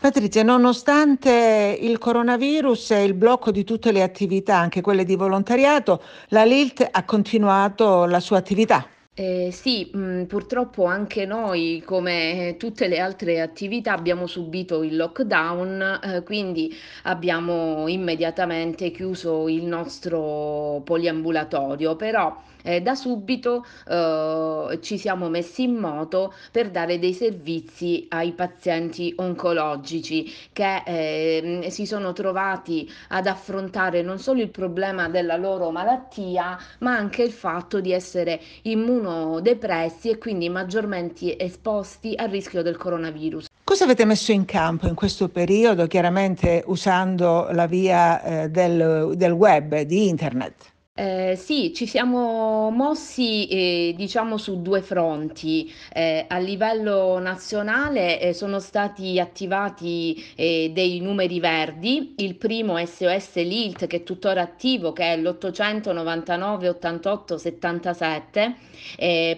Patrizia, nonostante il coronavirus e il blocco di tutte le attività, anche quelle di volontariato, la LILT ha continuato la sua attività. Eh, sì, mh, mm, purtroppo anche noi, come tutte le altre attività, abbiamo subito il lockdown, eh, quindi abbiamo immediatamente chiuso il nostro poliambulatorio, però eh, da subito eh, ci siamo messi in moto per dare dei servizi ai pazienti oncologici che eh, si sono trovati ad affrontare non solo il problema della loro malattia, ma anche il fatto di essere immunodepressi e quindi maggiormente esposti al rischio del coronavirus. Cosa avete messo in campo in questo periodo, chiaramente usando la via eh, del, del web, di internet? Eh, sì, ci siamo mossi eh, diciamo su due fronti. Eh, a livello nazionale eh, sono stati attivati eh, dei numeri verdi, il primo SOS LILT che è tuttora attivo che è l'899 88 77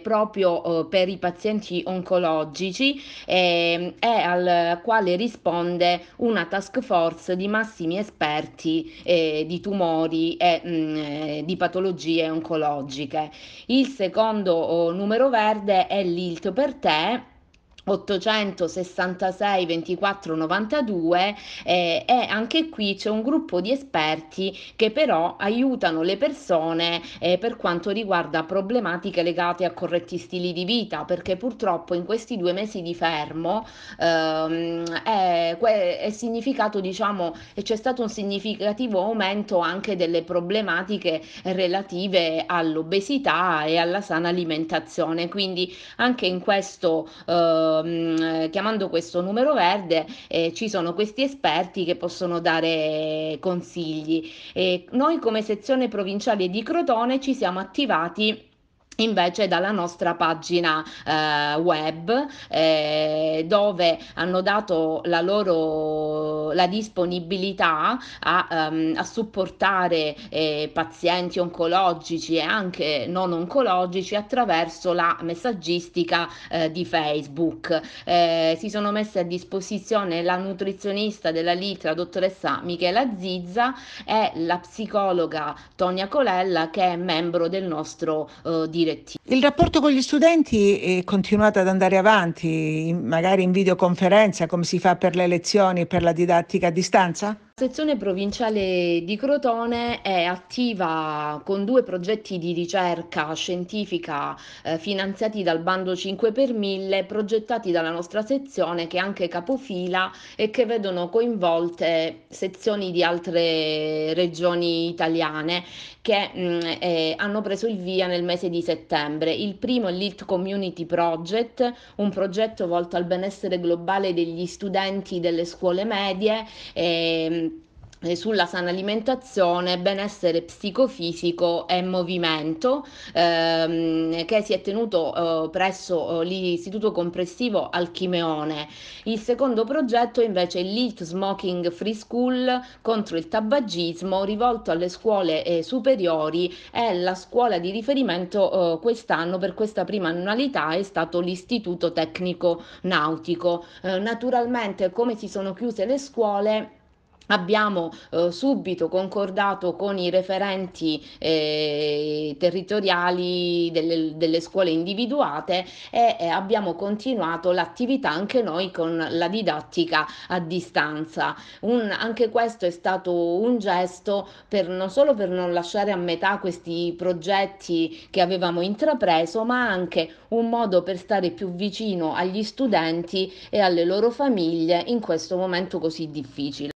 proprio oh, per i pazienti oncologici e ehm, al quale risponde una task force di massimi esperti eh, di tumori e di mm, di patologie oncologiche. Il secondo oh, numero verde è l'ILT per te 866 24 92 eh, e anche qui c'è un gruppo di esperti che però aiutano le persone eh, per quanto riguarda problematiche legate a corretti stili di vita perché purtroppo in questi due mesi di fermo ehm, è eh, è significato, diciamo, c'è stato un significativo aumento anche delle problematiche relative all'obesità e alla sana alimentazione. Quindi anche in questo, eh, chiamando questo numero verde, eh, ci sono questi esperti che possono dare consigli. E noi come sezione provinciale di Crotone ci siamo attivati invece dalla nostra pagina eh, web eh, dove hanno dato la loro la disponibilità a, um, a supportare eh, pazienti oncologici e anche non oncologici attraverso la messaggistica eh, di Facebook. Eh, si sono messe a disposizione la nutrizionista della Litra, dottoressa Michela Zizza e la psicologa Tonia Colella che è membro del nostro eh, direttiva. Il rapporto con gli studenti è continuato ad andare avanti, magari in videoconferenza come si fa per le lezioni e per la didattica a distanza? sezione provinciale di Crotone è attiva con due progetti di ricerca scientifica eh, finanziati dal bando 5 per 1000 progettati dalla nostra sezione che è anche capofila e che vedono coinvolte sezioni di altre regioni italiane che mh, mm, eh, hanno preso il via nel mese di settembre. Il primo è l'IT Community Project, un progetto volto al benessere globale degli studenti delle scuole medie. E, ehm, eh, sulla sana alimentazione, benessere psicofisico e movimento ehm, che si è tenuto eh, presso eh, l'Istituto Compressivo Alchimeone. Il secondo progetto invece è l'Eat Smoking Free School contro il tabagismo rivolto alle scuole eh, superiori e la scuola di riferimento eh, quest'anno per questa prima annualità è stato l'Istituto Tecnico Nautico. Eh, naturalmente come si sono chiuse le scuole Abbiamo eh, subito concordato con i referenti eh, territoriali delle, delle, scuole individuate e, e abbiamo continuato l'attività anche noi con la didattica a distanza. Un, anche questo è stato un gesto per, non solo per non lasciare a metà questi progetti che avevamo intrapreso, ma anche un modo per stare più vicino agli studenti e alle loro famiglie in questo momento così difficile.